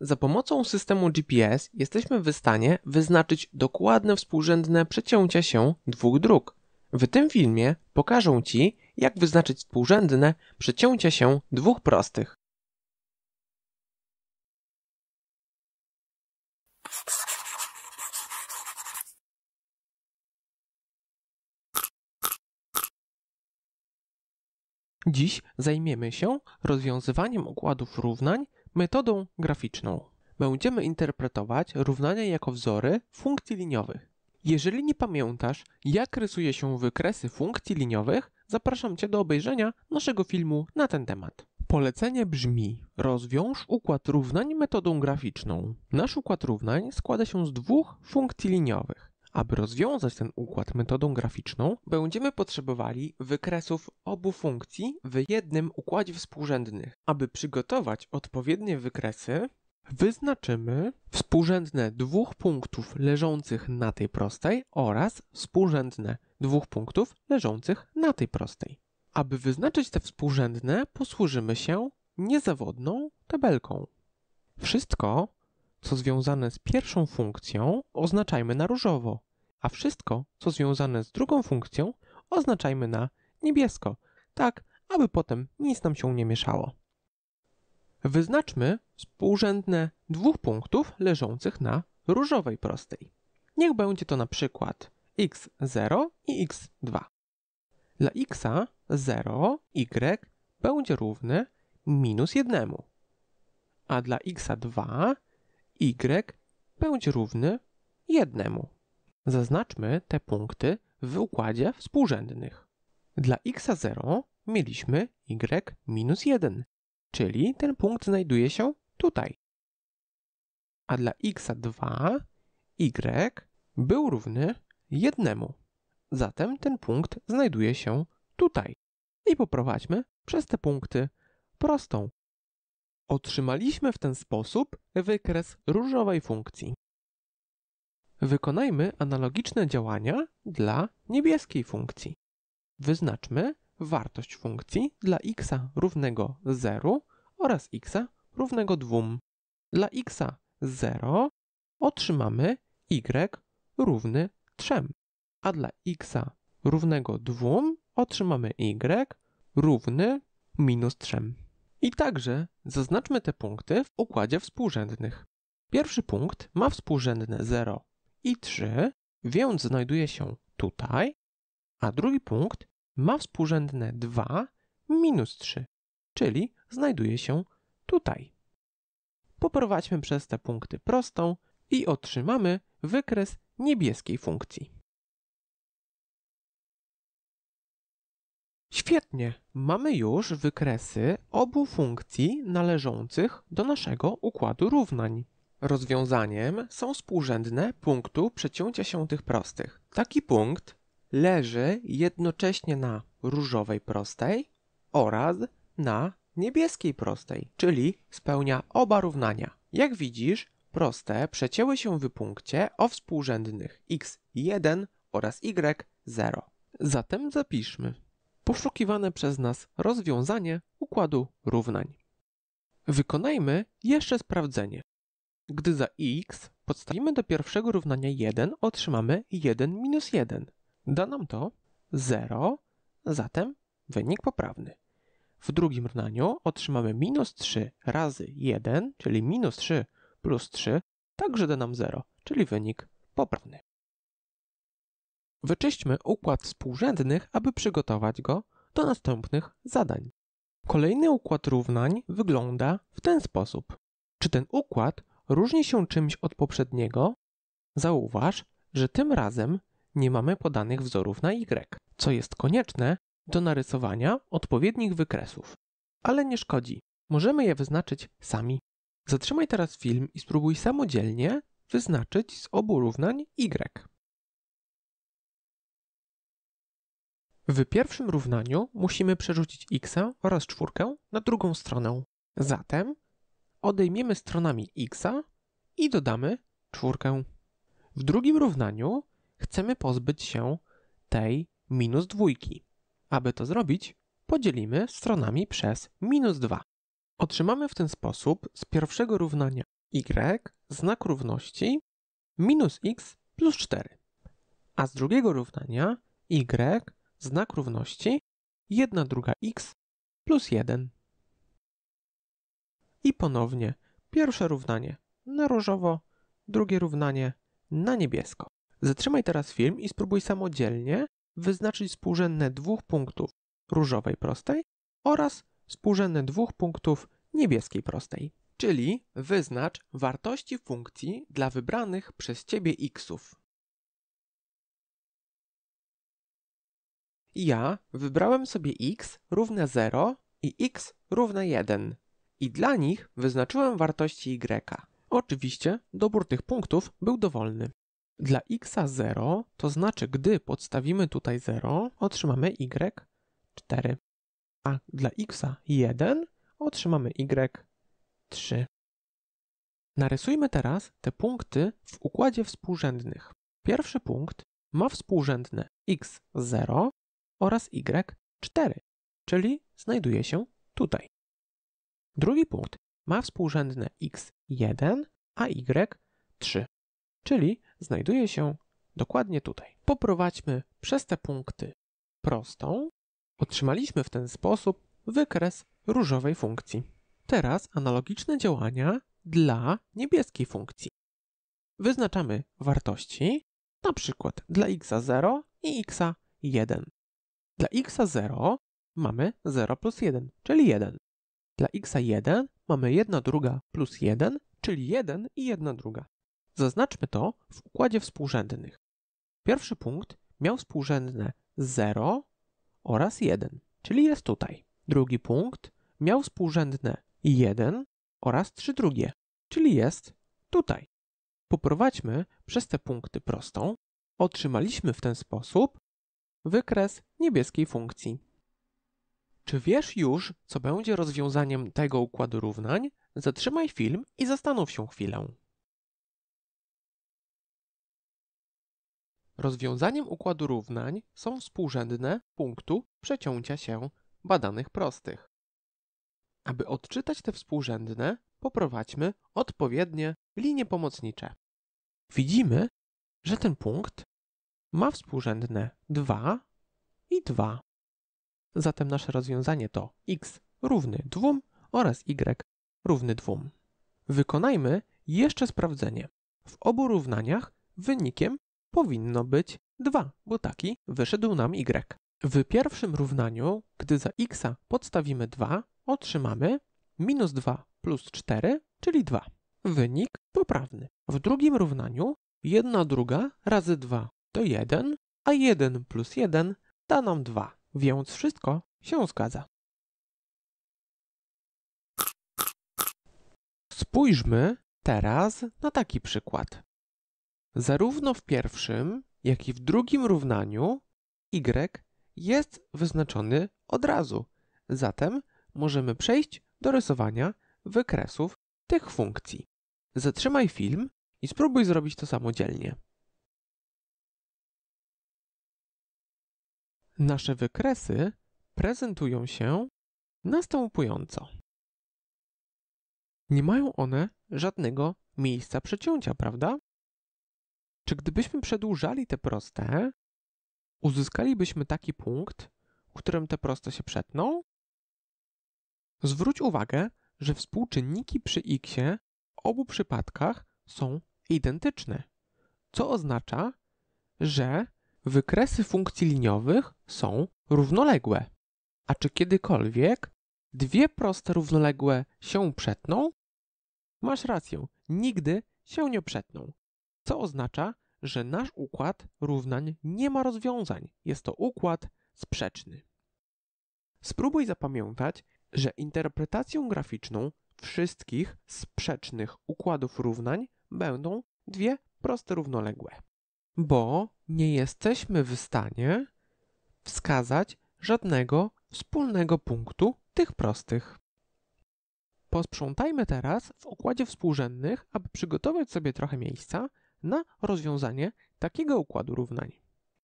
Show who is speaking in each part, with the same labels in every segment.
Speaker 1: Za pomocą systemu GPS jesteśmy w stanie wyznaczyć dokładne współrzędne przecięcia się dwóch dróg. W tym filmie pokażę Ci, jak wyznaczyć współrzędne przecięcia się dwóch prostych. Dziś zajmiemy się rozwiązywaniem układów równań metodą graficzną. Będziemy interpretować równania jako wzory funkcji liniowych. Jeżeli nie pamiętasz, jak rysuje się wykresy funkcji liniowych, zapraszam Cię do obejrzenia naszego filmu na ten temat. Polecenie brzmi: rozwiąż układ równań metodą graficzną. Nasz układ równań składa się z dwóch funkcji liniowych. Aby rozwiązać ten układ metodą graficzną, będziemy potrzebowali wykresów obu funkcji w jednym układzie współrzędnych. Aby przygotować odpowiednie wykresy, wyznaczymy współrzędne dwóch punktów leżących na tej prostej oraz współrzędne dwóch punktów leżących na tej prostej. Aby wyznaczyć te współrzędne, posłużymy się niezawodną tabelką. Wszystko co związane z pierwszą funkcją, oznaczajmy na różowo, a wszystko, co związane z drugą funkcją, oznaczajmy na niebiesko, tak aby potem nic nam się nie mieszało. Wyznaczmy współrzędne dwóch punktów leżących na różowej prostej. Niech będzie to na przykład x0 i x2. Dla x 0, y będzie równy minus 1, a dla x2 y będzie równy jednemu. Zaznaczmy te punkty w układzie współrzędnych. Dla x0 mieliśmy y minus 1, czyli ten punkt znajduje się tutaj. A dla x2 y był równy jednemu. Zatem ten punkt znajduje się tutaj. I poprowadźmy przez te punkty prostą Otrzymaliśmy w ten sposób wykres różowej funkcji. Wykonajmy analogiczne działania dla niebieskiej funkcji. Wyznaczmy wartość funkcji dla x równego 0 oraz x równego 2. Dla x 0 otrzymamy y równy 3, a dla x równego 2 otrzymamy y równy minus 3. I także zaznaczmy te punkty w układzie współrzędnych. Pierwszy punkt ma współrzędne 0 i 3, więc znajduje się tutaj, a drugi punkt ma współrzędne 2 minus 3, czyli znajduje się tutaj. Poprowadźmy przez te punkty prostą i otrzymamy wykres niebieskiej funkcji. Świetnie, mamy już wykresy obu funkcji należących do naszego układu równań. Rozwiązaniem są współrzędne punktu przecięcia się tych prostych. Taki punkt leży jednocześnie na różowej prostej oraz na niebieskiej prostej, czyli spełnia oba równania. Jak widzisz, proste przecięły się w punkcie o współrzędnych x1 oraz y0. Zatem zapiszmy poszukiwane przez nas rozwiązanie układu równań. Wykonajmy jeszcze sprawdzenie. Gdy za x podstawimy do pierwszego równania 1, otrzymamy 1 minus 1. Da nam to 0, zatem wynik poprawny. W drugim równaniu otrzymamy minus 3 razy 1, czyli minus 3 plus 3, także da nam 0, czyli wynik poprawny. Wyczyśćmy układ współrzędnych, aby przygotować go do następnych zadań. Kolejny układ równań wygląda w ten sposób. Czy ten układ różni się czymś od poprzedniego? Zauważ, że tym razem nie mamy podanych wzorów na y, co jest konieczne do narysowania odpowiednich wykresów. Ale nie szkodzi, możemy je wyznaczyć sami. Zatrzymaj teraz film i spróbuj samodzielnie wyznaczyć z obu równań y. W pierwszym równaniu musimy przerzucić x oraz czwórkę na drugą stronę. Zatem odejmiemy stronami x i dodamy czwórkę. W drugim równaniu chcemy pozbyć się tej minus dwójki. Aby to zrobić, podzielimy stronami przez minus 2. Otrzymamy w ten sposób z pierwszego równania y znak równości minus x plus 4, a z drugiego równania y znak równości 1 druga x plus 1. I ponownie pierwsze równanie na różowo, drugie równanie na niebiesko. Zatrzymaj teraz film i spróbuj samodzielnie wyznaczyć współrzędne dwóch punktów różowej prostej oraz współrzędne dwóch punktów niebieskiej prostej. Czyli wyznacz wartości funkcji dla wybranych przez ciebie xów. Ja wybrałem sobie x równe 0 i x równe 1 i dla nich wyznaczyłem wartości y. Oczywiście dobór tych punktów był dowolny. Dla x 0, to znaczy gdy podstawimy tutaj 0, otrzymamy y 4, a dla x 1 otrzymamy y 3. Narysujmy teraz te punkty w układzie współrzędnych. Pierwszy punkt ma współrzędne x0 oraz y 4, czyli znajduje się tutaj. Drugi punkt ma współrzędne x1, a y3, czyli znajduje się dokładnie tutaj. Poprowadźmy przez te punkty prostą. Otrzymaliśmy w ten sposób wykres różowej funkcji. Teraz analogiczne działania dla niebieskiej funkcji. Wyznaczamy wartości, na przykład dla x0 i x1. Dla x0 mamy 0 plus 1, czyli 1. Dla x1 mamy 1 druga plus 1, czyli 1 i 1 druga. Zaznaczmy to w układzie współrzędnych. Pierwszy punkt miał współrzędne 0 oraz 1, czyli jest tutaj. Drugi punkt miał współrzędne 1 oraz 3 drugie, czyli jest tutaj. Poprowadźmy przez te punkty prostą. Otrzymaliśmy w ten sposób wykres niebieskiej funkcji. Czy wiesz już, co będzie rozwiązaniem tego układu równań? Zatrzymaj film i zastanów się chwilę. Rozwiązaniem układu równań są współrzędne punktu przecięcia się badanych prostych. Aby odczytać te współrzędne, poprowadźmy odpowiednie linie pomocnicze. Widzimy, że ten punkt ma współrzędne 2 i 2. Zatem nasze rozwiązanie to x równy 2 oraz y równy 2. Wykonajmy jeszcze sprawdzenie. W obu równaniach wynikiem powinno być 2, bo taki wyszedł nam y. W pierwszym równaniu, gdy za x podstawimy 2, otrzymamy minus 2 plus 4, czyli 2. Wynik poprawny. W drugim równaniu 1 druga razy 2 to 1, a 1 plus 1 da nam 2, więc wszystko się zgadza. Spójrzmy teraz na taki przykład. Zarówno w pierwszym, jak i w drugim równaniu y jest wyznaczony od razu. Zatem możemy przejść do rysowania wykresów tych funkcji. Zatrzymaj film i spróbuj zrobić to samodzielnie. Nasze wykresy prezentują się następująco. Nie mają one żadnego miejsca przecięcia, prawda? Czy gdybyśmy przedłużali te proste, uzyskalibyśmy taki punkt, w którym te proste się przetną? Zwróć uwagę, że współczynniki przy x w obu przypadkach są identyczne, co oznacza, że Wykresy funkcji liniowych są równoległe. A czy kiedykolwiek dwie proste równoległe się przetną? Masz rację, nigdy się nie przetną. Co oznacza, że nasz układ równań nie ma rozwiązań. Jest to układ sprzeczny. Spróbuj zapamiętać, że interpretacją graficzną wszystkich sprzecznych układów równań będą dwie proste równoległe bo nie jesteśmy w stanie wskazać żadnego wspólnego punktu tych prostych. Posprzątajmy teraz w układzie współrzędnych, aby przygotować sobie trochę miejsca na rozwiązanie takiego układu równań.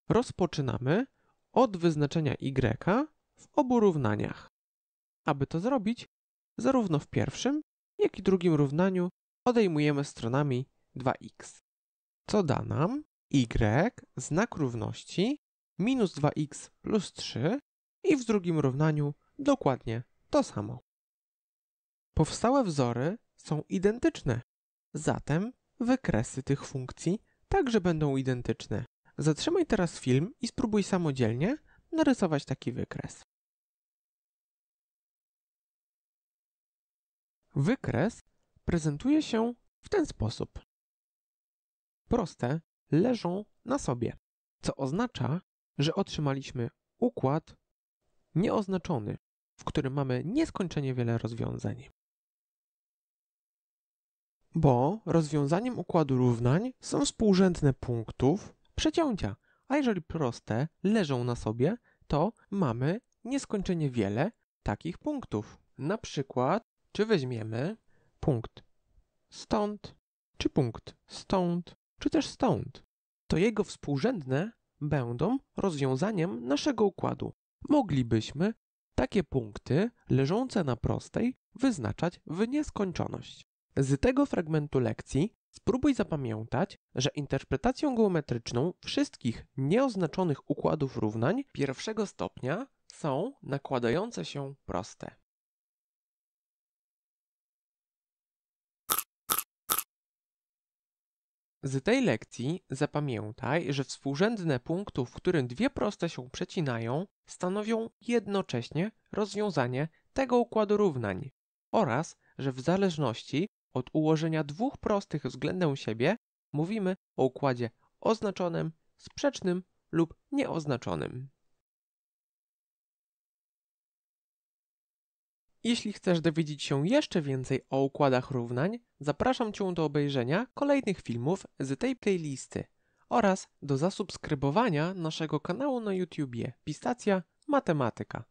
Speaker 1: Rozpoczynamy od wyznaczenia y w obu równaniach. Aby to zrobić, zarówno w pierwszym, jak i drugim równaniu odejmujemy stronami 2x, co da nam y znak równości minus 2x plus 3 i w drugim równaniu dokładnie to samo. Powstałe wzory są identyczne, zatem wykresy tych funkcji także będą identyczne. Zatrzymaj teraz film i spróbuj samodzielnie narysować taki wykres. Wykres prezentuje się w ten sposób. Proste, leżą na sobie, co oznacza, że otrzymaliśmy układ nieoznaczony, w którym mamy nieskończenie wiele rozwiązań. Bo rozwiązaniem układu równań są współrzędne punktów przecięcia, a jeżeli proste leżą na sobie, to mamy nieskończenie wiele takich punktów. Na przykład, czy weźmiemy punkt stąd, czy punkt stąd, czy też stąd. To jego współrzędne będą rozwiązaniem naszego układu. Moglibyśmy takie punkty leżące na prostej wyznaczać w nieskończoność. Z tego fragmentu lekcji spróbuj zapamiętać, że interpretacją geometryczną wszystkich nieoznaczonych układów równań pierwszego stopnia są nakładające się proste. Z tej lekcji zapamiętaj, że współrzędne punktu, w którym dwie proste się przecinają, stanowią jednocześnie rozwiązanie tego układu równań oraz, że w zależności od ułożenia dwóch prostych względem siebie mówimy o układzie oznaczonym, sprzecznym lub nieoznaczonym. Jeśli chcesz dowiedzieć się jeszcze więcej o układach równań, zapraszam Cię do obejrzenia kolejnych filmów z tej playlisty oraz do zasubskrybowania naszego kanału na YouTubie Pistacja Matematyka.